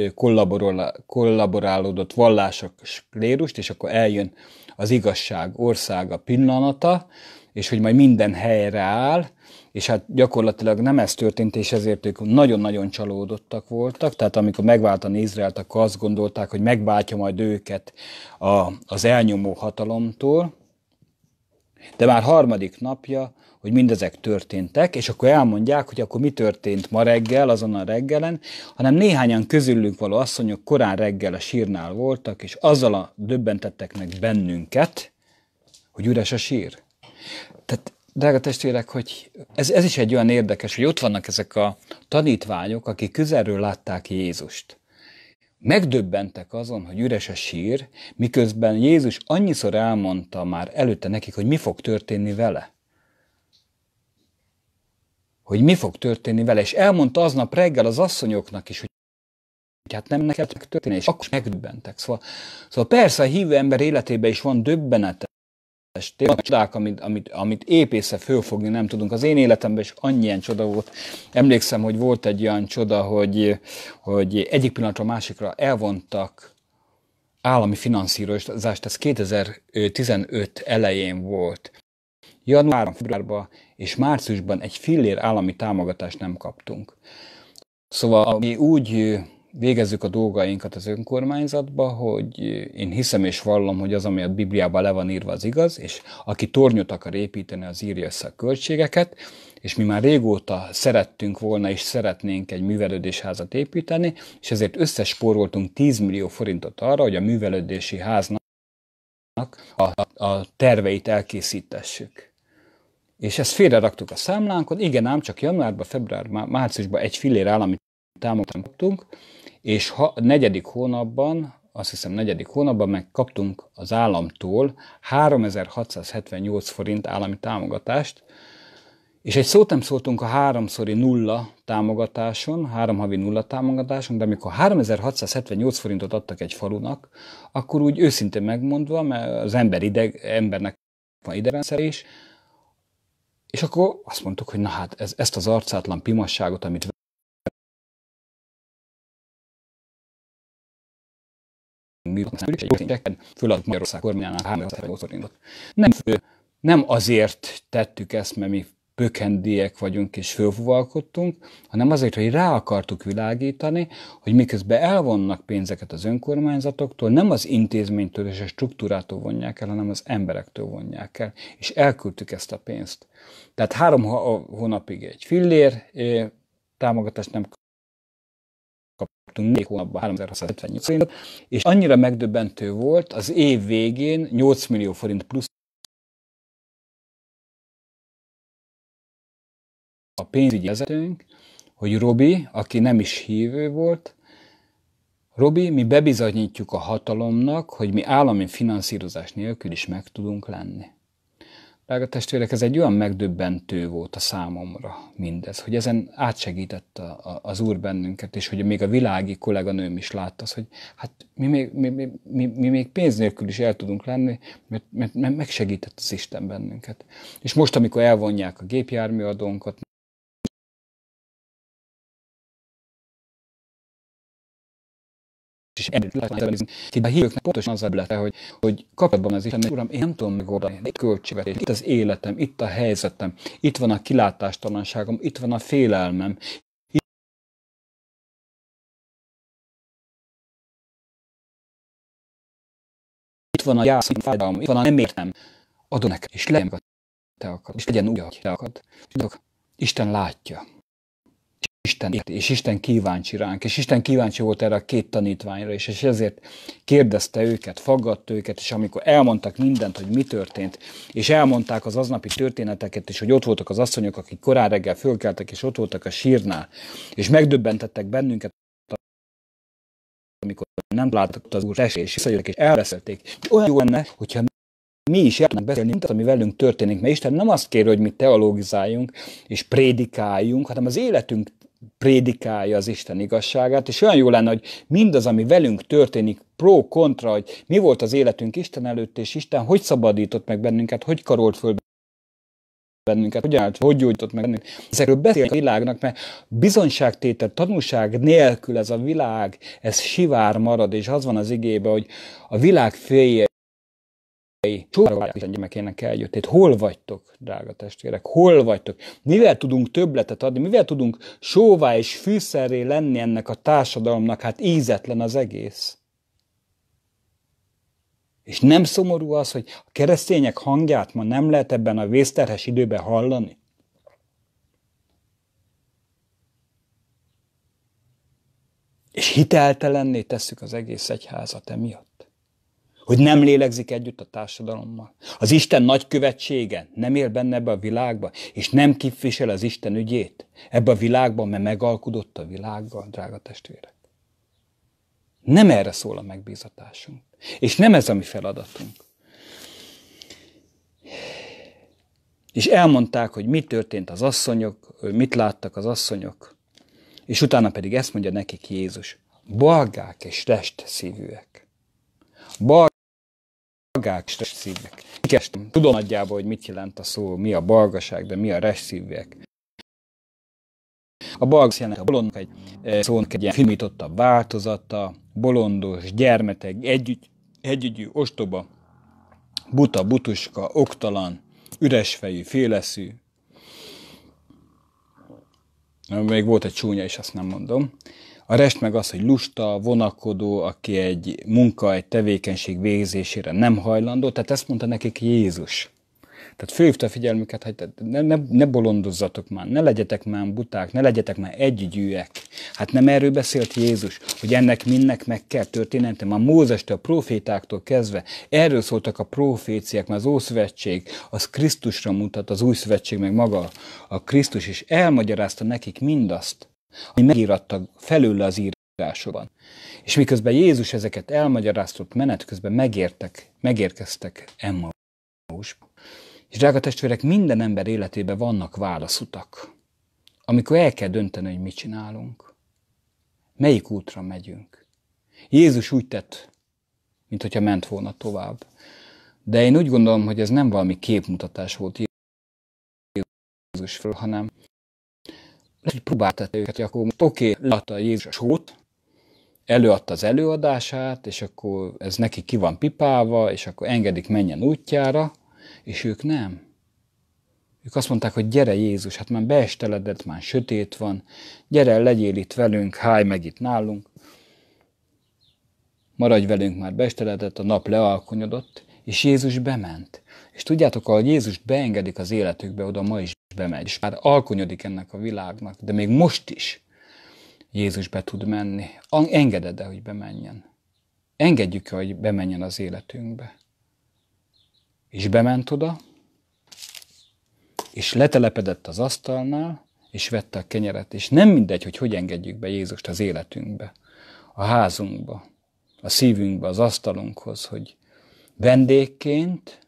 kollaborálódott vallások sklérust, és akkor eljön az igazság országa pillanata, és hogy majd minden helyre áll, és hát gyakorlatilag nem ez történt, és ezért ők nagyon-nagyon csalódottak voltak, tehát amikor megváltani Izraelt, akkor azt gondolták, hogy megváltja majd őket a, az elnyomó hatalomtól, de már harmadik napja, hogy mindezek történtek, és akkor elmondják, hogy akkor mi történt ma reggel, azon a reggelen, hanem néhányan közülünk való asszonyok korán reggel a sírnál voltak, és azzal a döbbentettek meg bennünket, hogy üres a sír drága testvérek, hogy ez, ez is egy olyan érdekes, hogy ott vannak ezek a tanítványok, akik közelről látták Jézust. Megdöbbentek azon, hogy üres a sír, miközben Jézus annyiszor elmondta már előtte nekik, hogy mi fog történni vele. Hogy mi fog történni vele, és elmondta aznap reggel az asszonyoknak is, hogy hát nem neked történni és akkor megdöbbentek. Szóval, szóval persze a hívő ember életében is van döbbenete, és tényleg csodák, amit, amit, amit épésze fölfogni nem tudunk. Az én életemben is annyian csoda volt. Emlékszem, hogy volt egy olyan csoda, hogy, hogy egyik pillanatra másikra elvontak állami finanszírozást, ez 2015 elején volt. Januárban, februárban és márciusban egy fillér állami támogatást nem kaptunk. Szóval mi úgy végezzük a dolgainkat az önkormányzatba, hogy én hiszem és vallom, hogy az, ami a Bibliában le van írva, az igaz, és aki tornyot akar építeni, az írja össze a költségeket, és mi már régóta szerettünk volna és szeretnénk egy művelődésházat építeni, és ezért összesporoltunk 10 millió forintot arra, hogy a művelődési háznak a, a terveit elkészítessük. És ezt félre raktuk a számlánkon, igen ám, csak januárban, februárban, márciusban egy fillér állami támogatást kaptunk, és ha, negyedik hónapban, azt hiszem negyedik hónapban megkaptunk az államtól 3678 forint állami támogatást, és egy szót nem szóltunk a háromszori nulla támogatáson, három havi nulla támogatáson, de amikor 3678 forintot adtak egy falunak, akkor úgy őszintén megmondva, mert az ember ideg, embernek van idegrendszerés, és akkor azt mondtuk, hogy na hát ez, ezt az arcátlan pimasságot, amit bíznak szükség, hogy fölad Magyarország kormányának 300 forintot. Nem, nem azért tettük ezt, mert mi pökendiek vagyunk és fölfúvalkodtunk, hanem azért, hogy rá akartuk világítani, hogy miközben elvonnak pénzeket az önkormányzatoktól, nem az intézménytől és a struktúrától vonják el, hanem az emberektől vonják el, és elküldtük ezt a pénzt. Tehát három hónapig egy fillér eh, támogatást nem kaptunk 4 hónapban 3658 forintot, és annyira megdöbbentő volt, az év végén 8 millió forint plusz a pénzügyi vezetőnk, hogy Robi, aki nem is hívő volt, Robi, mi bebizonyítjuk a hatalomnak, hogy mi állami finanszírozás nélkül is meg tudunk lenni. Drága testvérek, ez egy olyan megdöbbentő volt a számomra mindez, hogy ezen átsegített a, a, az Úr bennünket, és hogy még a világi kolléganőm is látta hogy hát mi még, mi, mi, mi, mi még pénz nélkül is el tudunk lenni, mert, mert, mert megsegített az Isten bennünket. És most, amikor elvonják a gépjárműadónkat, és ebből látni, hogy a hívőknek pontosan az eblete, hogy, hogy kapcsolatban az Isten, Uram, én nem tudom megoldani, itt költségvetés, itt az életem, itt a helyzetem, itt van a kilátástalanságom, itt van a félelmem, itt van a gyász, itt fájdalom, itt van a nem értem. Adom nekem, és legyen, te akarod, és legyen úgy, ahogy te akarod. Tudok, Isten látja. Isten, és Isten kíváncsi ránk, és Isten kíváncsi volt erre a két tanítványra is, és ezért kérdezte őket, faggatta őket, és amikor elmondtak mindent, hogy mi történt, és elmondták az aznapi történeteket, és hogy ott voltak az asszonyok, akik korán reggel fölkeltek, és ott voltak a sírnál, és megdöbbentettek bennünket, amikor nem láttak az úr testét, és visszajöttek, és elbeszélték. olyan jó lenne, hogyha mi is jelentnek beszélni az, ami velünk történik, mert Isten nem azt kér, hogy mi teologizáljunk és prédikáljunk, hanem az életünk prédikálja az Isten igazságát, és olyan jó lenne, hogy mindaz, ami velünk történik, pro, kontra, hogy mi volt az életünk Isten előtt, és Isten hogy szabadított meg bennünket, hogy karolt föl bennünket, hogy állt, hogy gyógyított meg bennünket. Ezekről beszélek a világnak, mert bizonságtétel, tanúság nélkül ez a világ, ez sivár marad, és az van az igébe, hogy a világ félje Csóvárogás is a gyermekének Itt Hol vagytok, drága testvérek? Hol vagytok? Mivel tudunk többletet adni? Mivel tudunk sóvá és fűszerré lenni ennek a társadalomnak? Hát ízetlen az egész. És nem szomorú az, hogy a keresztények hangját ma nem lehet ebben a vészterhes időben hallani? És hiteltelenné tesszük az egész egyházat emiatt hogy nem lélegzik együtt a társadalommal. Az Isten nagykövetsége nem él benne ebbe a világba, és nem képvisel az Isten ügyét ebbe a világban, mert megalkudott a világgal, drága testvérek. Nem erre szól a megbízatásunk. És nem ez a mi feladatunk. És elmondták, hogy mi történt az asszonyok, mit láttak az asszonyok, és utána pedig ezt mondja nekik Jézus. Balgák és rest szívűek. Balgák magát stresszívek. Kestem. Tudom nagyjából, hogy mit jelent a szó, mi a balgaság, de mi a resszívek. A balg jelent a bolond egy e, szónak egy ilyen változata, bolondos, gyermeteg, együtt, együgyű, ostoba, buta, butuska, oktalan, üresfejű, féleszű. Még volt egy csúnya, és azt nem mondom. A rest meg az, hogy lusta, vonakodó, aki egy munka, egy tevékenység végzésére nem hajlandó, tehát ezt mondta nekik Jézus. Tehát fölhívta a figyelmüket, hogy ne, ne, ne bolondozzatok már, ne legyetek már buták, ne legyetek már együgyűek. Hát nem erről beszélt Jézus, hogy ennek mindnek meg kell történnie, már Mózestől, a profétáktól kezdve. Erről szóltak a proféciák, mert az Ószövetség az Krisztusra mutat, az Új Szövetség meg maga a Krisztus, és elmagyarázta nekik mindazt, ami megíratta felőle az írásokban. És miközben Jézus ezeket elmagyaráztott menet közben megértek, megérkeztek Emmausba. És drága testvérek, minden ember életében vannak válaszutak, amikor el kell dönteni, hogy mit csinálunk. Melyik útra megyünk. Jézus úgy tett, mint hogyha ment volna tovább. De én úgy gondolom, hogy ez nem valami képmutatás volt Jézus föl, hanem neki próbáltatta őket, hogy akkor oké, okay, látta Jézus sót, előadta az előadását, és akkor ez neki ki van pipálva, és akkor engedik menjen útjára, és ők nem. Ők azt mondták, hogy gyere Jézus, hát már beesteledett, már sötét van, gyere, legyél itt velünk, háj meg itt nálunk. Maradj velünk, már beesteledett, a nap lealkonyodott, és Jézus bement. És tudjátok, ahol Jézust beengedik az életükbe, oda ma is bemegy. És már alkonyodik ennek a világnak, de még most is Jézus be tud menni. Engeded-e, hogy bemenjen? Engedjük-e, hogy bemenjen az életünkbe? És bement oda, és letelepedett az asztalnál, és vette a kenyeret, és nem mindegy, hogy hogy engedjük be Jézust az életünkbe, a házunkba, a szívünkbe, az asztalunkhoz, hogy vendégként,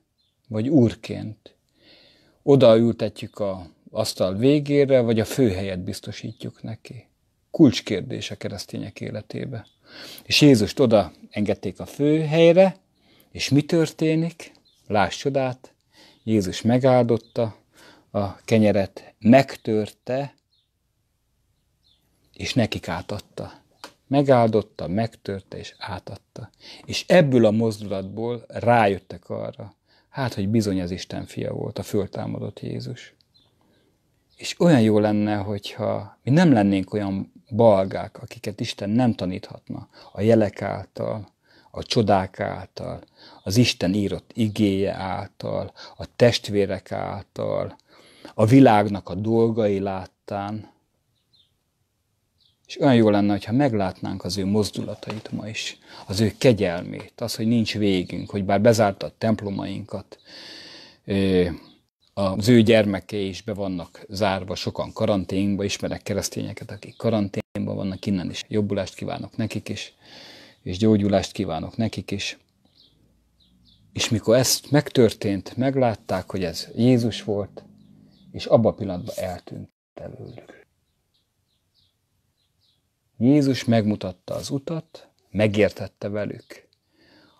vagy úrként. Odaültetjük a asztal végére, vagy a főhelyet biztosítjuk neki. Kulcskérdés a keresztények életébe. És Jézust oda engedték a főhelyre, és mi történik? Láss csodát! Jézus megáldotta a kenyeret, megtörte, és nekik átadta. Megáldotta, megtörte, és átadta. És ebből a mozdulatból rájöttek arra, hát, hogy bizony az Isten fia volt, a föltámadott Jézus. És olyan jó lenne, hogyha mi nem lennénk olyan balgák, akiket Isten nem taníthatna a jelek által, a csodák által, az Isten írott igéje által, a testvérek által, a világnak a dolgai láttán, és olyan jó lenne, ha meglátnánk az ő mozdulatait ma is, az ő kegyelmét, az, hogy nincs végünk, hogy bár bezárta a templomainkat, az ő gyermeke is be vannak zárva, sokan karanténba, ismerek keresztényeket, akik karanténban vannak, innen is jobbulást kívánok nekik is, és gyógyulást kívánok nekik is. És mikor ezt megtörtént, meglátták, hogy ez Jézus volt, és abban a pillanatban eltűnt előlük. Jézus megmutatta az utat, megértette velük.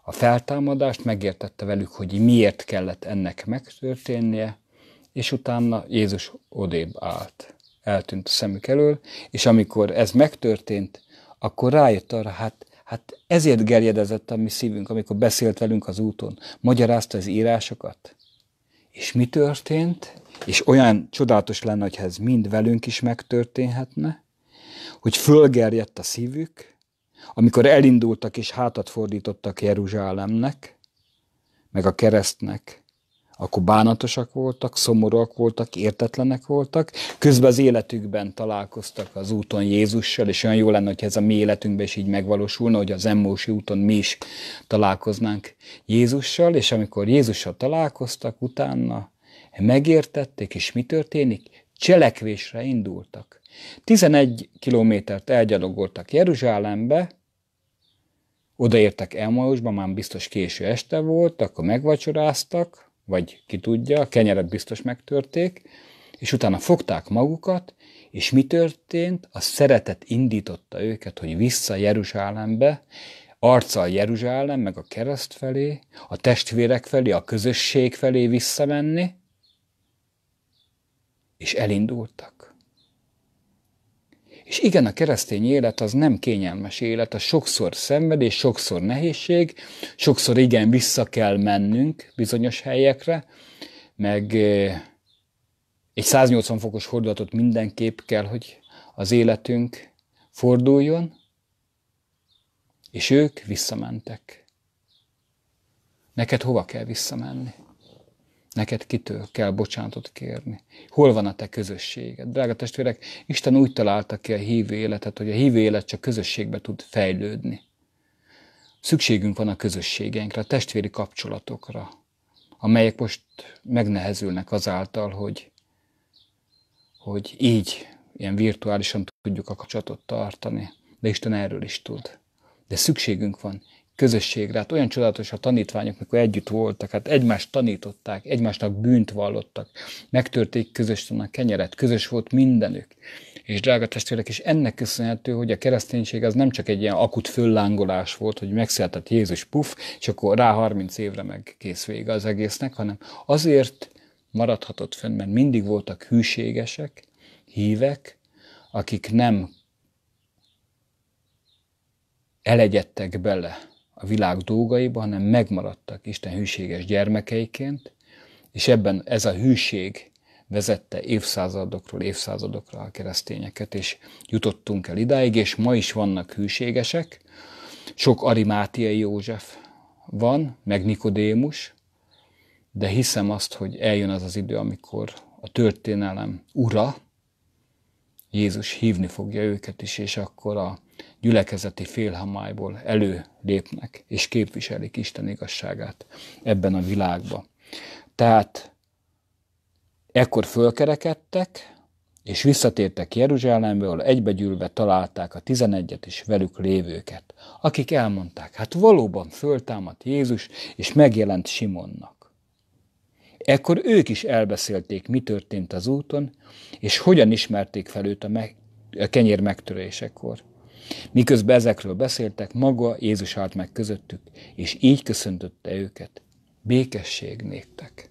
A feltámadást megértette velük, hogy miért kellett ennek megtörténnie, és utána Jézus odébb állt. Eltűnt a szemük elől, és amikor ez megtörtént, akkor rájött arra, hát, hát ezért gerjedezett a mi szívünk, amikor beszélt velünk az úton, magyarázta az írásokat. És mi történt? És olyan csodálatos lenne, hogy ez mind velünk is megtörténhetne, hogy fölgerjedt a szívük, amikor elindultak és hátat fordítottak Jeruzsálemnek, meg a keresztnek, akkor bánatosak voltak, szomorúak voltak, értetlenek voltak, közben az életükben találkoztak az úton Jézussal, és olyan jó lenne, hogy ez a mi életünkben is így megvalósulna, hogy az emmósi úton mi is találkoznánk Jézussal, és amikor Jézussal találkoztak, utána megértették, és mi történik? cselekvésre indultak. 11 kilométert elgyalogoltak Jeruzsálembe, odaértek Emmausba, már biztos késő este volt, akkor megvacsoráztak, vagy ki tudja, a kenyeret biztos megtörték, és utána fogták magukat, és mi történt? A szeretet indította őket, hogy vissza Jeruzsálembe, arccal Jeruzsálem, meg a kereszt felé, a testvérek felé, a közösség felé visszamenni, és elindultak. És igen, a keresztény élet az nem kényelmes élet, az sokszor szenvedés, sokszor nehézség, sokszor igen, vissza kell mennünk bizonyos helyekre, meg egy 180 fokos fordulatot mindenképp kell, hogy az életünk forduljon, és ők visszamentek. Neked hova kell visszamenni? Neked kitől kell bocsánatot kérni? Hol van a te közösséged? Drága testvérek, Isten úgy találta ki a hívő életet, hogy a hívő élet csak közösségbe tud fejlődni. Szükségünk van a közösségeinkre, a testvéri kapcsolatokra, amelyek most megnehezülnek azáltal, hogy, hogy így, ilyen virtuálisan tudjuk a kapcsolatot tartani. De Isten erről is tud. De szükségünk van közösségre. Hát olyan csodálatos a tanítványok, mikor együtt voltak, hát egymást tanították, egymásnak bűnt vallottak, megtörték közösen a kenyeret, közös volt mindenük. És drága testvérek, és ennek köszönhető, hogy a kereszténység az nem csak egy ilyen akut föllángolás volt, hogy megszületett Jézus puf, és akkor rá 30 évre meg kész vége az egésznek, hanem azért maradhatott fenn, mert mindig voltak hűségesek, hívek, akik nem elegyedtek bele a világ dolgaiba, hanem megmaradtak Isten hűséges gyermekeiként, és ebben ez a hűség vezette évszázadokról évszázadokra a keresztényeket, és jutottunk el idáig, és ma is vannak hűségesek. Sok Arimátiai József van, meg Nikodémus, de hiszem azt, hogy eljön az az idő, amikor a történelem ura, Jézus hívni fogja őket is, és akkor a gyülekezeti félhamályból előlépnek és képviselik Isten igazságát ebben a világban. Tehát ekkor fölkerekedtek, és visszatértek Jeruzsálemből, egybegyűlve találták a tizenegyet és velük lévőket, akik elmondták, hát valóban föltámadt Jézus, és megjelent Simonnak. Ekkor ők is elbeszélték, mi történt az úton, és hogyan ismerték fel őt a, meg, a kenyér megtörésekor. Miközben ezekről beszéltek, maga Jézus állt meg közöttük, és így köszöntötte őket. Békesség néktek.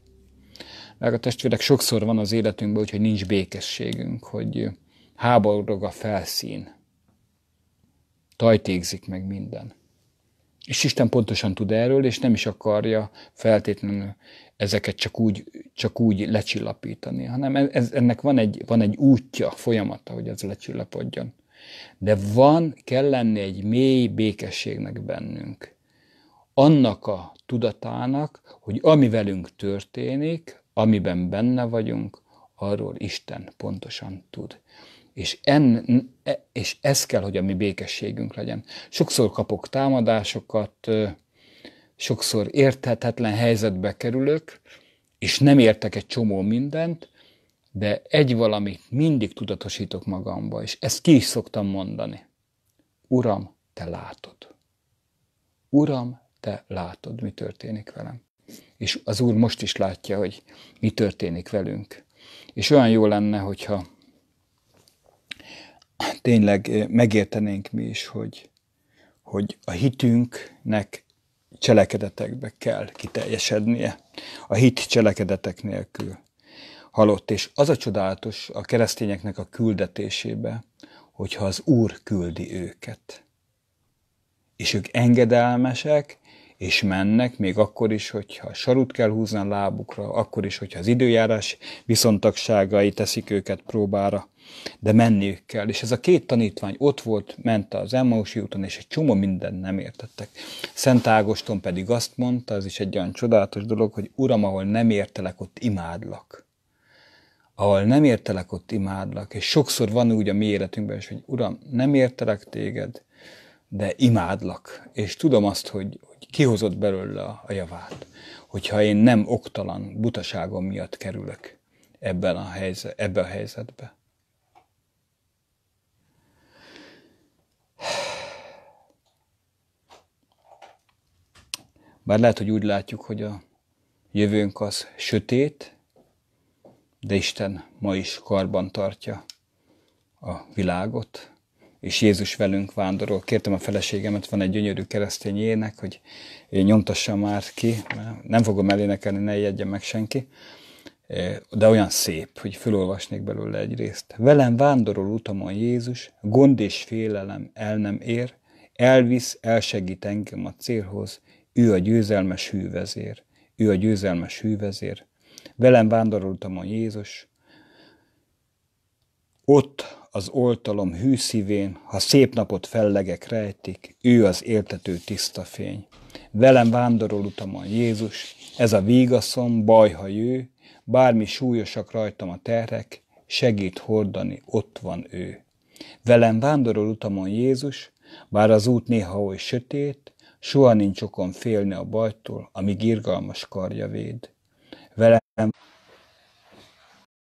a testvérek, sokszor van az életünkben, hogy nincs békességünk, hogy háborog a felszín, tajtékzik meg minden. És Isten pontosan tud erről, és nem is akarja feltétlenül ezeket csak úgy, csak úgy lecsillapítani, hanem e- ez, ennek van egy, van egy útja, folyamata, hogy ez lecsillapodjon. De van, kell lenni egy mély békességnek bennünk. Annak a tudatának, hogy ami velünk történik, amiben benne vagyunk, arról Isten pontosan tud. És, en, e, és ez kell, hogy a mi békességünk legyen. Sokszor kapok támadásokat, sokszor érthetetlen helyzetbe kerülök, és nem értek egy csomó mindent, de egy valamit mindig tudatosítok magamba, és ezt ki is szoktam mondani. Uram, te látod. Uram, te látod, mi történik velem. És az Úr most is látja, hogy mi történik velünk. És olyan jó lenne, hogyha tényleg megértenénk mi is, hogy, hogy a hitünknek cselekedetekbe kell kiteljesednie. A hit cselekedetek nélkül halott. És az a csodálatos a keresztényeknek a küldetésébe, hogyha az Úr küldi őket. És ők engedelmesek, és mennek, még akkor is, hogyha sarut kell húzni a lábukra, akkor is, hogyha az időjárás viszontagságai teszik őket próbára, de menniük kell. És ez a két tanítvány ott volt, ment az Emmausi úton, és egy csomó mindent nem értettek. Szent Ágoston pedig azt mondta, ez is egy olyan csodálatos dolog, hogy Uram, ahol nem értelek, ott imádlak ahol nem értelek, ott imádlak. És sokszor van úgy a mi életünkben is, hogy Uram, nem értelek téged, de imádlak. És tudom azt, hogy, hogy kihozott belőle a, a javát. Hogyha én nem oktalan butaságom miatt kerülök ebben a, helyzet, ebbe a helyzetbe. Bár lehet, hogy úgy látjuk, hogy a jövőnk az sötét, de Isten ma is karban tartja a világot, és Jézus velünk vándorol. Kértem a feleségemet, van egy gyönyörű keresztény ének, hogy én nyomtassam már ki, nem fogom elénekelni, ne jegye meg senki, de olyan szép, hogy felolvasnék belőle egy részt. Velem vándorol utamon Jézus, gond és félelem el nem ér, elvisz, elsegít engem a célhoz, ő a győzelmes hűvezér, ő a győzelmes hűvezér, Velem vándoroltam a Jézus. Ott az oltalom hűszívén, ha szép napot fellegek rejtik, ő az éltető tiszta fény. Velem vándorol utamon Jézus, ez a vígaszom, baj, ha jő, bármi súlyosak rajtam a terhek, segít hordani, ott van ő. Velem vándorol utamon Jézus, bár az út néha oly sötét, soha nincs okom félni a bajtól, amíg irgalmas karja véd velem